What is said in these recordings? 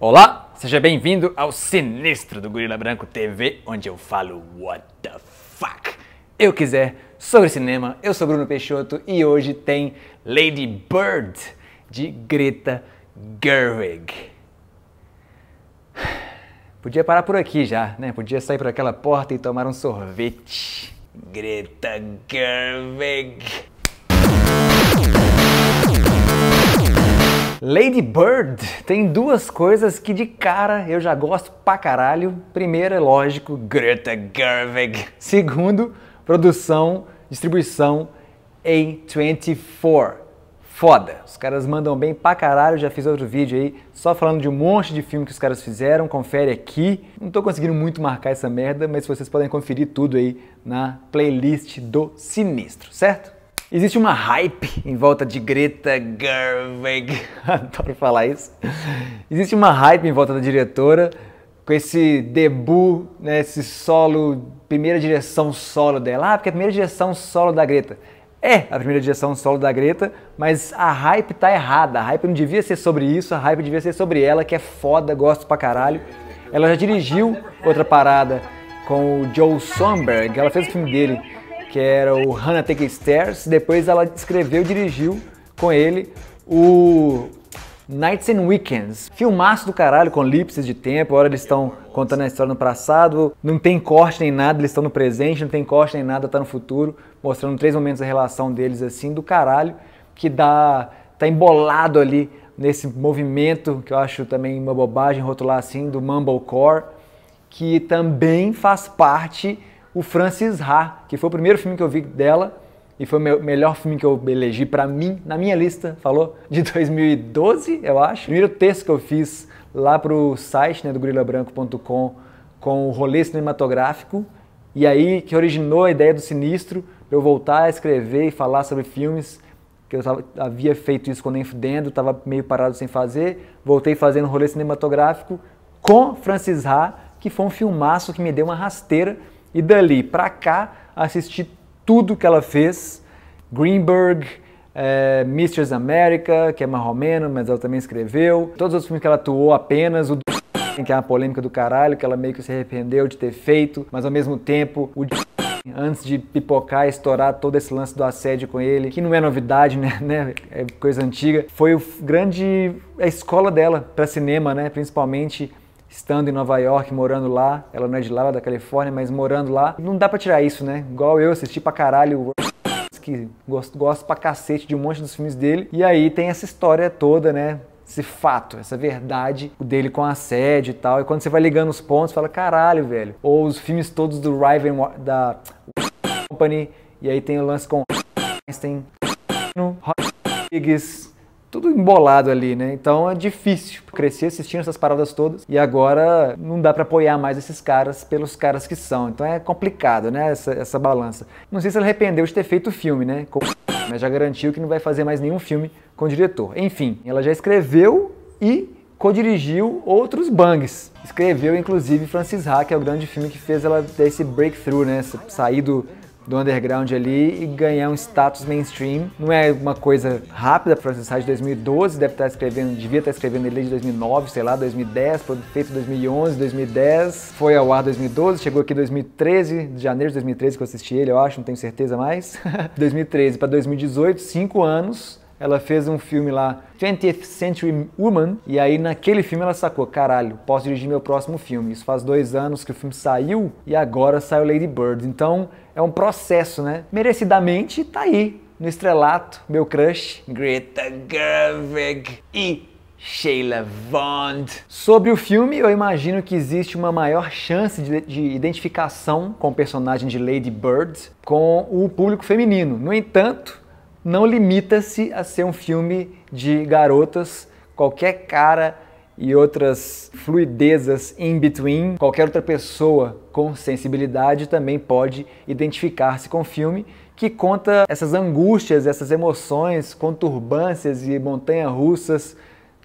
Olá, seja bem-vindo ao Sinistro do Gorila Branco TV, onde eu falo what the fuck eu quiser sobre cinema. Eu sou Bruno Peixoto e hoje tem Lady Bird de Greta Gerwig. Podia parar por aqui já, né? Podia sair por aquela porta e tomar um sorvete. Greta Gerwig. Lady Bird tem duas coisas que de cara eu já gosto pra caralho. Primeiro é lógico, Greta Gerwig. Segundo, produção, distribuição A24. Foda. Os caras mandam bem pra caralho, já fiz outro vídeo aí só falando de um monte de filme que os caras fizeram, confere aqui. Não tô conseguindo muito marcar essa merda, mas vocês podem conferir tudo aí na playlist do Sinistro, certo? Existe uma hype em volta de Greta Gerwig, adoro falar isso. Existe uma hype em volta da diretora com esse debut, né, esse solo, primeira direção solo dela. Ah, porque é a primeira direção solo da Greta. É a primeira direção solo da Greta, mas a hype tá errada. A hype não devia ser sobre isso, a hype devia ser sobre ela, que é foda, gosto pra caralho. Ela já dirigiu outra parada com o Joe Somberg, ela fez o filme dele que era o Hannah Take Stairs. Depois ela escreveu e dirigiu com ele o Nights and Weekends. Filmaço do caralho, com lipses de tempo. Agora eles estão contando a história no passado. Não tem corte nem nada, eles estão no presente. Não tem corte nem nada, tá no futuro. Mostrando três momentos da relação deles, assim, do caralho. Que dá, tá embolado ali nesse movimento, que eu acho também uma bobagem rotular assim, do Mumblecore. Que também faz parte o Francis Ha, que foi o primeiro filme que eu vi dela e foi o melhor filme que eu elegi para mim na minha lista, falou, de 2012, eu acho. Primeiro texto que eu fiz lá pro site né, do gorilabranco.com com o rolê cinematográfico e aí que originou a ideia do Sinistro, eu voltar a escrever e falar sobre filmes que eu tava, havia feito isso quando eu Dendo, estava meio parado sem fazer, voltei fazendo rolê cinematográfico com Francis Ha, que foi um filmaço que me deu uma rasteira e dali para cá, assisti tudo que ela fez. Greenberg, é, Mistress America, que é marromena, mas ela também escreveu. Todos os filmes que ela atuou apenas, o que é uma polêmica do caralho, que ela meio que se arrependeu de ter feito, mas ao mesmo tempo o antes de pipocar, estourar todo esse lance do assédio com ele, que não é novidade, né? né? É coisa antiga. Foi o grande a escola dela para cinema, né? Principalmente estando em Nova York, morando lá. Ela não é de lá, ela é da Califórnia, mas morando lá. Não dá pra tirar isso, né? Igual eu assisti pra caralho o que gosto, gosto pra cacete de um monte dos filmes dele. E aí tem essa história toda, né? Esse fato, essa verdade dele com a sede e tal. E quando você vai ligando os pontos, fala, caralho, velho. Ou os filmes todos do Riven da Company. E aí tem o lance com Einstein, Rodrigues, tudo embolado ali, né? Então é difícil crescer assistindo essas paradas todas e agora não dá para apoiar mais esses caras pelos caras que são. Então é complicado, né? Essa, essa balança. Não sei se ele arrependeu de ter feito o filme, né? Mas já garantiu que não vai fazer mais nenhum filme com o diretor. Enfim, ela já escreveu e co-dirigiu outros bangs. Escreveu inclusive Francis Ha, que é o grande filme que fez ela ter esse breakthrough, né? Sair do, do underground ali e ganhar um status mainstream. Não é uma coisa rápida para sair de 2012, deve estar escrevendo, devia estar escrevendo ele desde 2009, sei lá, 2010, feito 2011, 2010, foi ao ar 2012, chegou aqui 2013, de janeiro de 2013 que eu assisti ele, eu acho, não tenho certeza mais. 2013 para 2018, cinco anos ela fez um filme lá, 20th Century Woman, e aí naquele filme ela sacou, caralho, posso dirigir meu próximo filme. Isso faz dois anos que o filme saiu e agora saiu Lady Bird. Então é um processo, né? Merecidamente tá aí no estrelato, meu crush, Greta Gerwig e Sheila Vond. Sobre o filme, eu imagino que existe uma maior chance de, de, identificação com o personagem de Lady Bird com o público feminino. No entanto, não limita-se a ser um filme de garotas, qualquer cara e outras fluidezas in between, qualquer outra pessoa com sensibilidade também pode identificar-se com o filme que conta essas angústias, essas emoções, conturbâncias e montanha-russas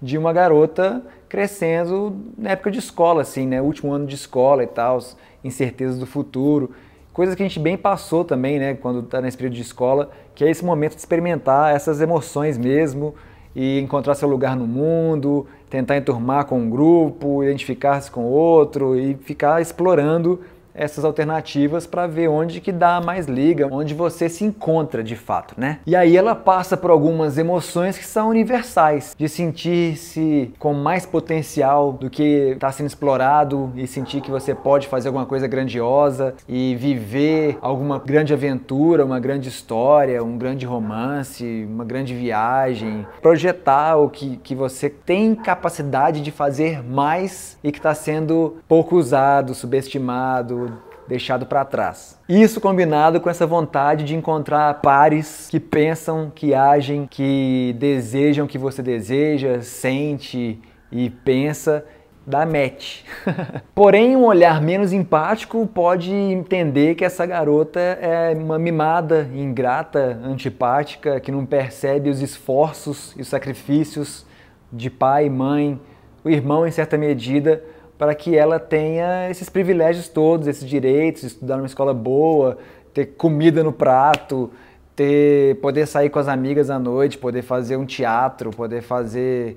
de uma garota crescendo na época de escola, assim, né? Último ano de escola e tal, incertezas do futuro coisas que a gente bem passou também, né, quando está nesse período de escola, que é esse momento de experimentar essas emoções mesmo e encontrar seu lugar no mundo, tentar enturmar com um grupo, identificar-se com outro e ficar explorando essas alternativas para ver onde que dá mais liga, onde você se encontra de fato, né? E aí ela passa por algumas emoções que são universais, de sentir-se com mais potencial do que está sendo explorado e sentir que você pode fazer alguma coisa grandiosa e viver alguma grande aventura, uma grande história, um grande romance, uma grande viagem, projetar o que, que você tem capacidade de fazer mais e que está sendo pouco usado, subestimado, deixado para trás. Isso combinado com essa vontade de encontrar pares que pensam, que agem, que desejam o que você deseja, sente e pensa, dá match. Porém, um olhar menos empático pode entender que essa garota é uma mimada, ingrata, antipática, que não percebe os esforços e os sacrifícios de pai e mãe, o irmão em certa medida para que ela tenha esses privilégios todos, esses direitos, estudar numa escola boa, ter comida no prato, ter poder sair com as amigas à noite, poder fazer um teatro, poder fazer,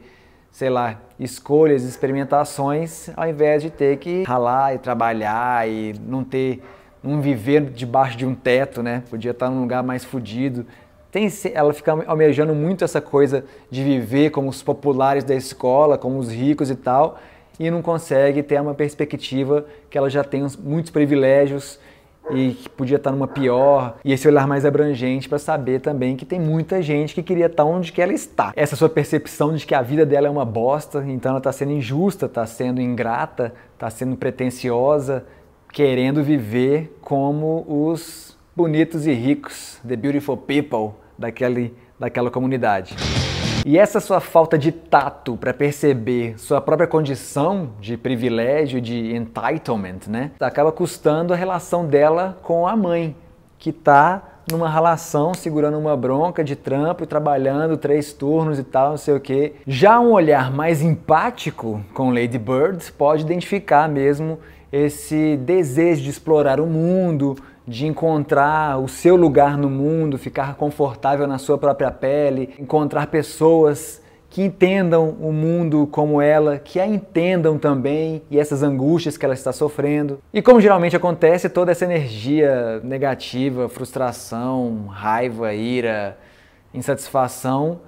sei lá, escolhas, experimentações, ao invés de ter que ralar e trabalhar e não ter um viver debaixo de um teto, né? Podia estar num lugar mais fodido. Tem, ela fica almejando muito essa coisa de viver como os populares da escola, como os ricos e tal, e não consegue ter uma perspectiva que ela já tem muitos privilégios e que podia estar numa pior, e esse olhar mais abrangente para saber também que tem muita gente que queria estar onde que ela está. Essa sua percepção de que a vida dela é uma bosta, então ela está sendo injusta, está sendo ingrata, está sendo pretensiosa, querendo viver como os bonitos e ricos, the beautiful people daquele, daquela comunidade. E essa sua falta de tato para perceber sua própria condição de privilégio, de entitlement, né? Acaba custando a relação dela com a mãe, que tá numa relação, segurando uma bronca de trampo, e trabalhando três turnos e tal, não sei o que. Já um olhar mais empático com Lady Bird pode identificar mesmo esse desejo de explorar o mundo, de encontrar o seu lugar no mundo, ficar confortável na sua própria pele, encontrar pessoas que entendam o mundo como ela, que a entendam também e essas angústias que ela está sofrendo. E como geralmente acontece, toda essa energia negativa, frustração, raiva, ira, insatisfação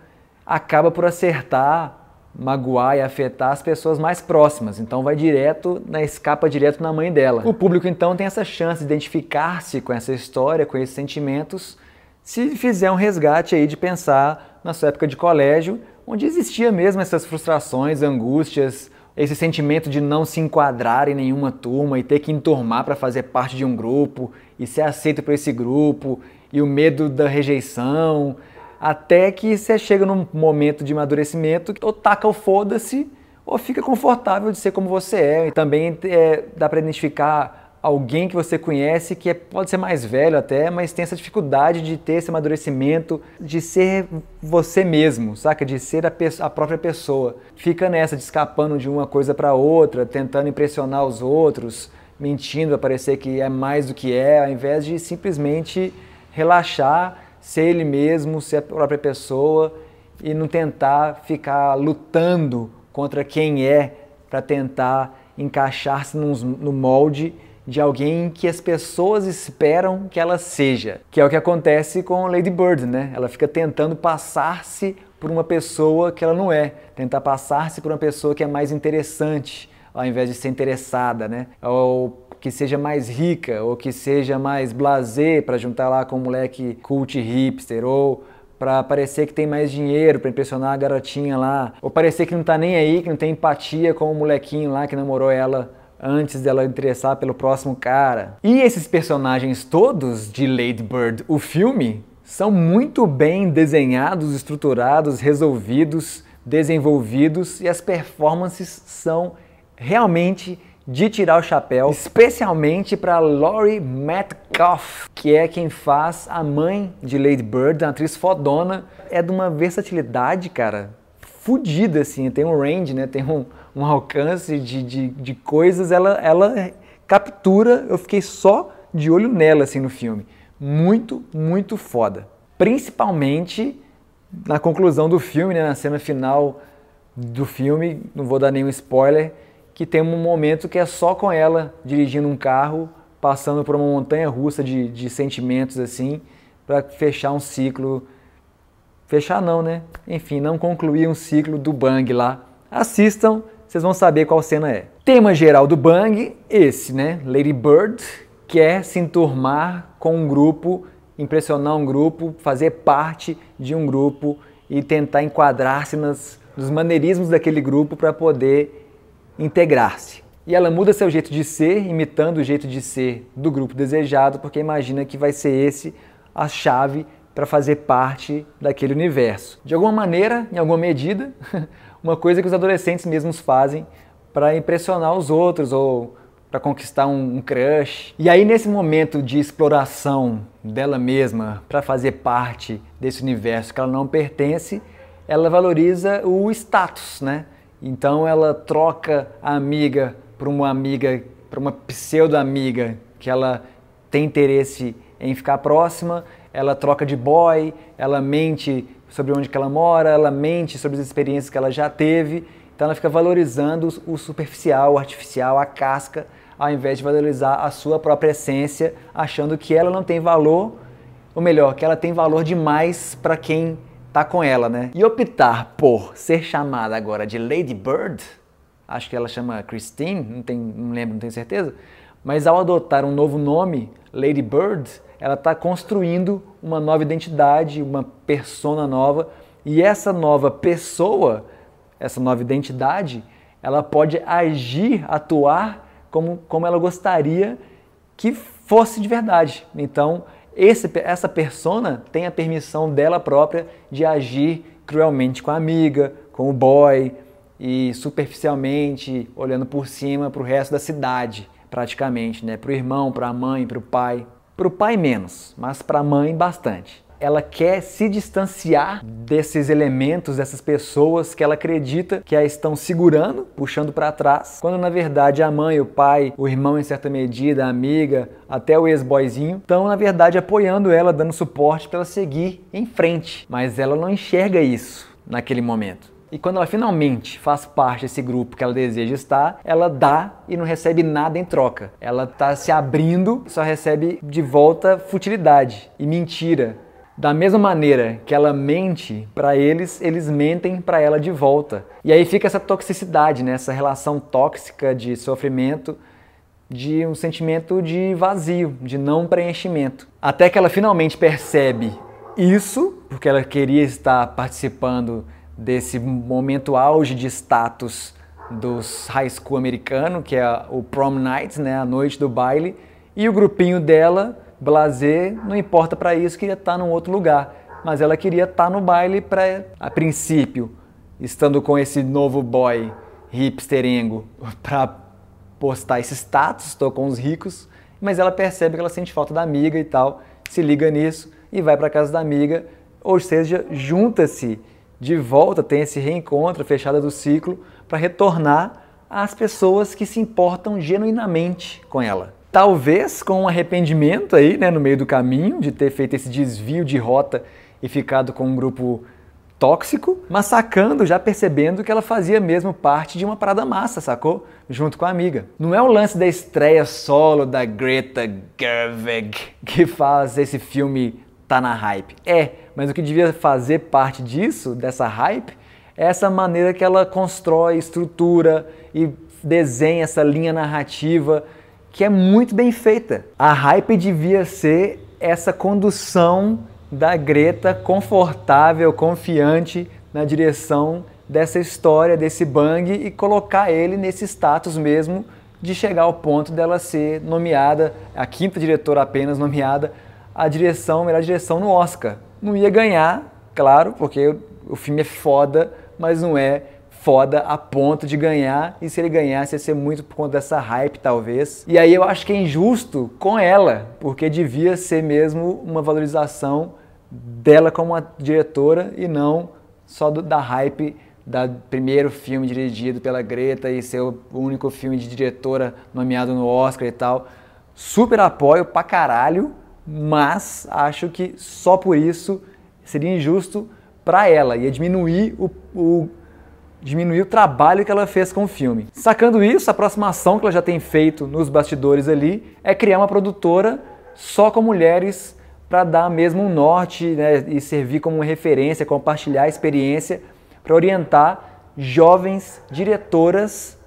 acaba por acertar magoar e afetar as pessoas mais próximas. Então vai direto, na né, escapa direto na mãe dela. O público então tem essa chance de identificar-se com essa história, com esses sentimentos, se fizer um resgate aí de pensar na sua época de colégio, onde existia mesmo essas frustrações, angústias, esse sentimento de não se enquadrar em nenhuma turma e ter que enturmar para fazer parte de um grupo e ser aceito por esse grupo e o medo da rejeição, até que você chega num momento de amadurecimento, ou taca o foda-se, ou fica confortável de ser como você é. E também é, dá para identificar alguém que você conhece que é, pode ser mais velho até, mas tem essa dificuldade de ter esse amadurecimento, de ser você mesmo, saca? De ser a, a própria pessoa. Fica nessa, de escapando de uma coisa para outra, tentando impressionar os outros, mentindo aparecer parecer que é mais do que é, ao invés de simplesmente relaxar ser ele mesmo, ser a própria pessoa e não tentar ficar lutando contra quem é para tentar encaixar-se no molde de alguém que as pessoas esperam que ela seja, que é o que acontece com Lady Bird, né? Ela fica tentando passar-se por uma pessoa que ela não é, tentar passar-se por uma pessoa que é mais interessante, ao invés de ser interessada, né? É que seja mais rica ou que seja mais blazer para juntar lá com um moleque cult hipster ou para parecer que tem mais dinheiro, para impressionar a garotinha lá, ou parecer que não tá nem aí, que não tem empatia com o molequinho lá que namorou ela antes dela interessar pelo próximo cara. E esses personagens todos de Lady Bird, o filme, são muito bem desenhados, estruturados, resolvidos, desenvolvidos e as performances são realmente de tirar o chapéu, especialmente para Laurie Metcalf, que é quem faz a mãe de Lady Bird, uma atriz fodona. É de uma versatilidade, cara, fodida, assim. Tem um range, né? Tem um, um alcance de, de, de coisas. Ela, ela captura, eu fiquei só de olho nela, assim, no filme. Muito, muito foda. Principalmente na conclusão do filme, né? Na cena final do filme, não vou dar nenhum spoiler, que tem um momento que é só com ela dirigindo um carro, passando por uma montanha russa de, de sentimentos assim, para fechar um ciclo. Fechar não, né? Enfim, não concluir um ciclo do Bang lá. Assistam, vocês vão saber qual cena é. Tema geral do Bang, esse, né? Lady Bird quer é se enturmar com um grupo, impressionar um grupo, fazer parte de um grupo e tentar enquadrar-se nos maneirismos daquele grupo para poder integrar-se. E ela muda seu jeito de ser, imitando o jeito de ser do grupo desejado, porque imagina que vai ser esse a chave para fazer parte daquele universo. De alguma maneira, em alguma medida, uma coisa que os adolescentes mesmos fazem para impressionar os outros ou para conquistar um, um, crush. E aí nesse momento de exploração dela mesma para fazer parte desse universo que ela não pertence, ela valoriza o status, né? Então ela troca a amiga por uma amiga, por uma pseudo amiga que ela tem interesse em ficar próxima, ela troca de boy, ela mente sobre onde que ela mora, ela mente sobre as experiências que ela já teve. Então ela fica valorizando o superficial, o artificial, a casca, ao invés de valorizar a sua própria essência, achando que ela não tem valor, ou melhor, que ela tem valor demais para quem tá com ela, né? E optar por ser chamada agora de Lady Bird, acho que ela chama Christine, não, tem, não lembro, não tenho certeza, mas ao adotar um novo nome, Lady Bird, ela está construindo uma nova identidade, uma persona nova, e essa nova pessoa, essa nova identidade, ela pode agir, atuar como, como ela gostaria que fosse de verdade. Então, esse, essa persona tem a permissão dela própria de agir cruelmente com a amiga, com o boy e superficialmente olhando por cima para o resto da cidade, praticamente, né? Para o irmão, para a mãe, para o pai. Para o pai menos, mas para a mãe bastante ela quer se distanciar desses elementos, dessas pessoas que ela acredita que a estão segurando, puxando para trás, quando na verdade a mãe, o pai, o irmão em certa medida, a amiga, até o ex-boyzinho, estão na verdade apoiando ela, dando suporte para ela seguir em frente. Mas ela não enxerga isso naquele momento. E quando ela finalmente faz parte desse grupo que ela deseja estar, ela dá e não recebe nada em troca. Ela está se abrindo, só recebe de volta futilidade e mentira da mesma maneira que ela mente para eles, eles mentem para ela de volta. E aí fica essa toxicidade, né? essa relação tóxica de sofrimento, de um sentimento de vazio, de não preenchimento. Até que ela finalmente percebe isso, porque ela queria estar participando desse momento auge de status dos high school americano, que é o prom night, né? a noite do baile, e o grupinho dela Blazer não importa para isso, queria estar tá num outro lugar. Mas ela queria estar tá no baile pra, a princípio, estando com esse novo boy hipsterengo pra postar esse status, estou com os ricos. Mas ela percebe que ela sente falta da amiga e tal, se liga nisso e vai para casa da amiga, ou seja, junta-se de volta, tem esse reencontro, fechada do ciclo, para retornar às pessoas que se importam genuinamente com ela. Talvez com um arrependimento aí, né, no meio do caminho, de ter feito esse desvio de rota e ficado com um grupo tóxico, mas sacando, já percebendo que ela fazia mesmo parte de uma parada massa, sacou? Junto com a amiga. Não é o lance da estreia solo da Greta Gerwig que faz esse filme tá na hype. É, mas o que devia fazer parte disso, dessa hype, é essa maneira que ela constrói, estrutura e desenha essa linha narrativa que é muito bem feita. A hype devia ser essa condução da Greta confortável, confiante na direção dessa história, desse bang e colocar ele nesse status mesmo de chegar ao ponto dela ser nomeada, a quinta diretora apenas nomeada, a direção, melhor direção no Oscar. Não ia ganhar, claro, porque o filme é foda, mas não é foda a ponto de ganhar, e se ele ganhasse ia ser muito por conta dessa hype, talvez. E aí eu acho que é injusto com ela, porque devia ser mesmo uma valorização dela como uma diretora e não só do, da hype da primeiro filme dirigido pela Greta e ser o único filme de diretora nomeado no Oscar e tal. Super apoio pra caralho, mas acho que só por isso seria injusto para ela, ia diminuir o, o diminuir o trabalho que ela fez com o filme. Sacando isso, a próxima ação que ela já tem feito nos bastidores ali é criar uma produtora só com mulheres para dar mesmo um norte né, e servir como referência, compartilhar a experiência para orientar jovens diretoras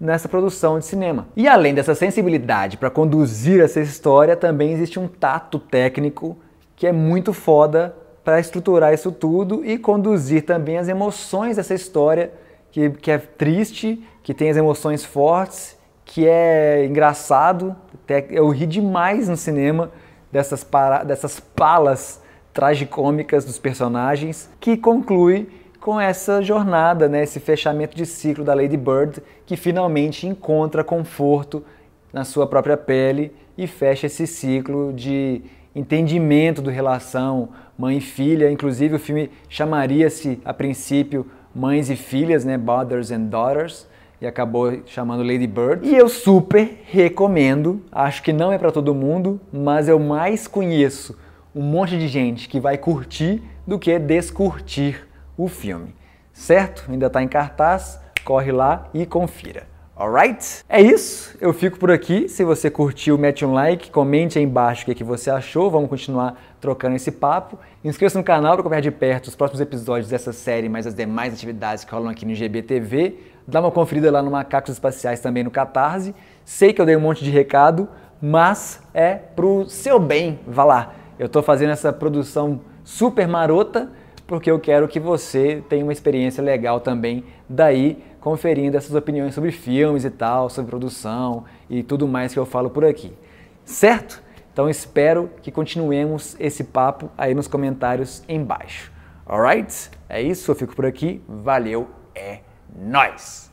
nessa produção de cinema. E além dessa sensibilidade para conduzir essa história, também existe um tato técnico que é muito foda para estruturar isso tudo e conduzir também as emoções dessa história, que, que é triste, que tem as emoções fortes, que é engraçado. Até eu ri demais no cinema dessas, para, dessas palas tragicômicas dos personagens, que conclui com essa jornada, né, esse fechamento de ciclo da Lady Bird, que finalmente encontra conforto na sua própria pele e fecha esse ciclo de entendimento do relação mãe e filha. Inclusive, o filme chamaria-se, a princípio, Mães e Filhas, né? Mothers and Daughters, e acabou chamando Lady Bird. E eu super recomendo. Acho que não é para todo mundo, mas eu mais conheço um monte de gente que vai curtir do que descurtir o filme. Certo? Ainda está em cartaz, corre lá e confira. Alright? É isso, eu fico por aqui. Se você curtiu, mete um like, comente aí embaixo o que, é você achou. Vamos continuar trocando esse papo. Inscreva-se no canal para acompanhar de perto os próximos episódios dessa série, mais as demais atividades que rolam aqui no GBTV. Dá uma conferida lá no Macacos Espaciais também no Catarse. Sei que eu dei um monte de recado, mas é pro seu bem. Vá lá. Eu estou fazendo essa produção super marota porque eu quero que você tenha uma experiência legal também daí conferindo essas opiniões sobre filmes e tal, sobre produção e tudo mais que eu falo por aqui. Certo? Então espero que continuemos esse papo aí nos comentários embaixo. Alright? É isso, eu fico por aqui. Valeu, é nós.